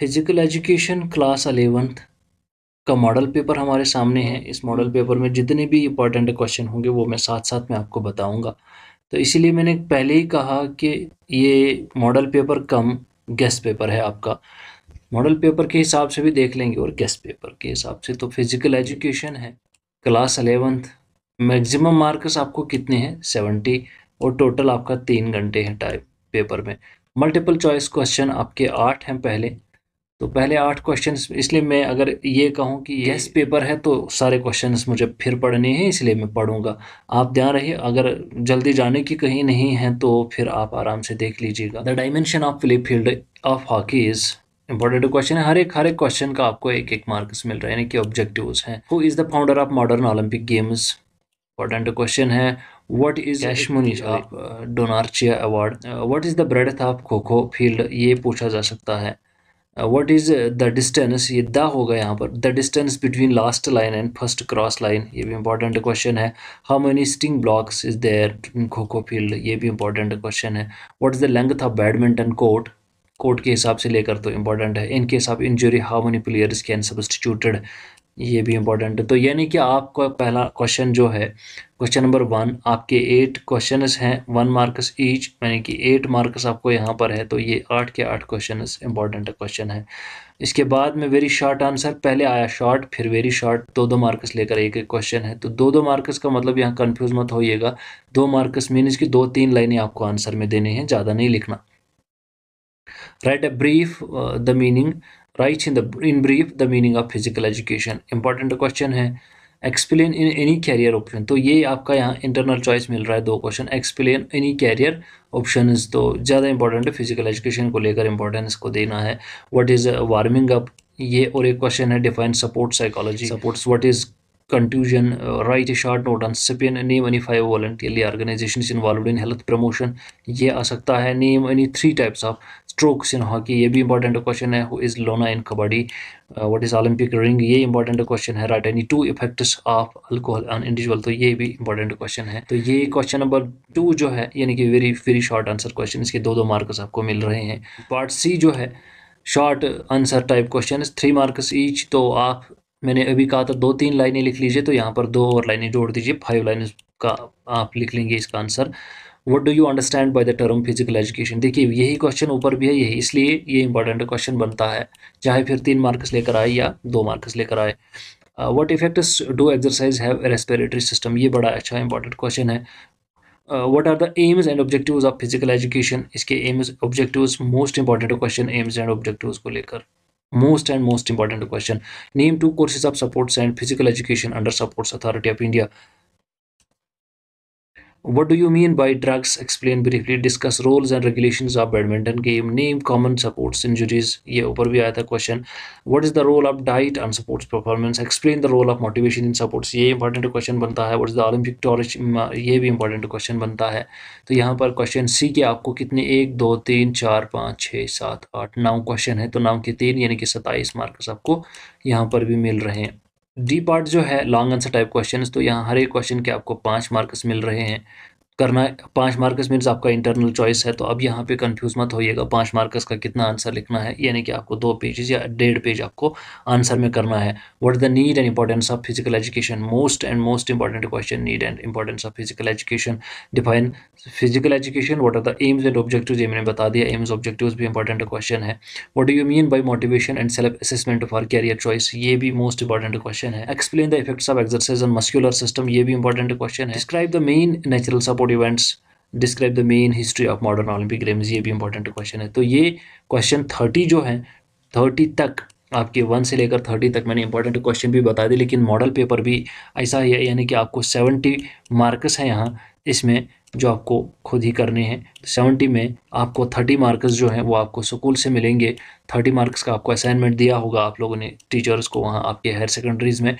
Physical education class eleventh का model paper हमारे सामने है इस मॉडल हम्म। पेपर में जितने भी इंपॉर्टेंट क्वेश्चन होंगे वो मैं साथ साथ में आपको बताऊंगा तो इसीलिए मैंने पहले ही कहा कि ये model paper cum guess paper है आपका मॉडल पेपर के हिसाब से भी देख लेंगे और गेस्ट पेपर के हिसाब से तो फिजिकल एजुकेशन है क्लास अलेवंथ मैक्सिमम मार्क्स आपको कितने हैं सेवेंटी और टोटल आपका तीन घंटे हैं टाइप पेपर में मल्टीपल चॉइस क्वेश्चन आपके आठ हैं पहले तो पहले आठ क्वेश्चन इसलिए मैं अगर ये कहूँ कि येस पेपर है तो सारे क्वेश्चन मुझे फिर पढ़ने हैं इसलिए मैं पढ़ूँगा आप ध्यान रहिए अगर जल्दी जाने की कहीं नहीं है तो फिर आप आराम से देख लीजिएगा the dimension of play field of hockey is important question है हर एक हर एक क्वेश्चन का आपको एक एक मार्क्स मिल रहा है यानी कि ऑब्जेक्टिव हैं who is the founder of modern Olympic games important question है वट इज़ कैशमुनी ऑफ डोनार्चिया award what is the breadth of kho kho field ये पूछा जा सकता है वट इज़ द डिस्टेंस ये द होगा यहाँ पर the distance between last line and first cross line ये भी इंपॉर्टेंट क्वेश्चन है how many sitting blocks is there in kho kho field ये भी इंपॉर्टेंट क्वेश्चन है what is the length of badminton court court के हिसाब से लेकर तो इंपॉर्टेंट है in case of injury how many players can substituted ये भी इम्पोर्टेंट है तो यानी कि आपका पहला क्वेश्चन जो है क्वेश्चन नंबर वन आपके एट क्वेश्चन हैं वन मार्क्स ईच यानी कि एट मार्क्स आपको यहाँ पर है तो ये आठ के आठ क्वेश्चन इंपॉर्टेंट क्वेश्चन है इसके बाद में वेरी शॉर्ट आंसर पहले आया शॉर्ट फिर वेरी शॉर्ट दो दो मार्क्स लेकर एक एक क्वेश्चन है तो दो दो मार्क्स का मतलब यहाँ कन्फ्यूज मत होइएगा दो मार्क्स मीनस की दो तीन लाइने आपको आंसर में देने हैं ज़्यादा नहीं लिखना write a brief the meaning write in the in brief the meaning of physical education important question है explain in any career option तो ये आपका यहाँ इंटरनल चॉइस मिल रहा है दो question explain any career option तो ज़्यादा इंपॉर्टेंट है फिजिकल एजुकेशन को लेकर इंपॉर्टेंस को देना है वट इज़ वार्मिंग अप ये और एक क्वेश्चन है define support psychology supports what is contusion, uh, write a short note on spin, name any five voluntarily organizations involved in health promotion. ये आ सकता है name any three types of strokes in hockey. ये भी important question है who is Lona in kabaddi, uh, what is Olympic ring. ये important question है write any two effects of alcohol on individual. तो ये भी important question है. तो ये question number two जो है यानी कि very very short answer question. इसके दो दो marks आपको मिल रहे हैं. Part C जो है short answer type question three marks each तो आप मैंने अभी कहा था दो तीन लाइनें लिख लीजिए तो यहाँ पर दो और लाइनें जोड़ दीजिए फाइव लाइन का आप लिख लेंगे इसका answer what do you understand by the term physical education देखिए यही क्वेश्चन ऊपर भी है यही इसलिए ये इंपॉर्टेंट क्वेश्चन बनता है चाहे फिर तीन मार्क्स लेकर आए या दो मार्क्स लेकर आए what effects do exercise have respiratory system ये बड़ा अच्छा इंपॉर्टेंट क्वेश्चन है what are the aims and objective of physical education इसके aims objective most important question aims and objective को लेकर most and most important question name two courses of support and physical education under supports authority of india What do you mean by drugs? Explain briefly. Discuss roles and regulations of badminton game. Name common supports injuries. ये ऊपर भी आया था question What is the role of diet on sports performance? Explain the role of motivation in supports. ये important question बनता है What is the Olympic torch? ये भी इंपॉर्टेंट क्वेश्चन बनता है तो यहाँ पर क्वेश्चन सी के आपको कितने एक दो तीन चार पाँच छः सात आठ नौ क्वेश्चन है तो नौ के तीन यानी कि सत्ताईस मार्क्स आपको यहाँ पर भी मिल रहे हैं डी पार्ट जो है लॉन्ग आंसर टाइप क्वेश्चन तो यहाँ हर एक क्वेश्चन के आपको पाँच मार्क्स मिल रहे हैं करना पाँच मार्कस मीन्स आपका इंटरनल चॉइस है तो अब यहाँ पे कंफ्यूज मत होइएगा पाँच मार्कस का कितना आंसर लिखना है यानी कि आपको दो पेजेस या डेढ़ पेज आपको आंसर में करना है what the need and importance of physical education most and most important question need and importance of physical education define physical education what are the aims and objective ये मैंने बता दिया एम्स ऑब्जेक्टिव भी important question है what do you mean by motivation and self assessment for career choice ये भी most important question है explain the effects of exercise and muscular system ये भी इंपॉर्टेंट क्वेश्चन है describe the main natural support sport events describe the main history of modern Olympic games ये भी important question है तो ये क्वेश्चन थर्टी जो है थर्टी तक आपके वन से लेकर थर्टी तक मैंने इंपॉर्टेंट क्वेश्चन भी बता दिए लेकिन मॉडल पेपर भी ऐसा ही है यानी कि आपको सेवेंटी मार्क्स हैं यहाँ इसमें जो आपको खुद ही करने हैं सेवेंटी तो में आपको थर्टी मार्क्स जो हैं वो आपको स्कूल से मिलेंगे थर्टी मार्क्स का आपको असाइनमेंट दिया होगा आप लोगों ने टीचर्स को वहाँ आपके हायर सेकेंडरीज में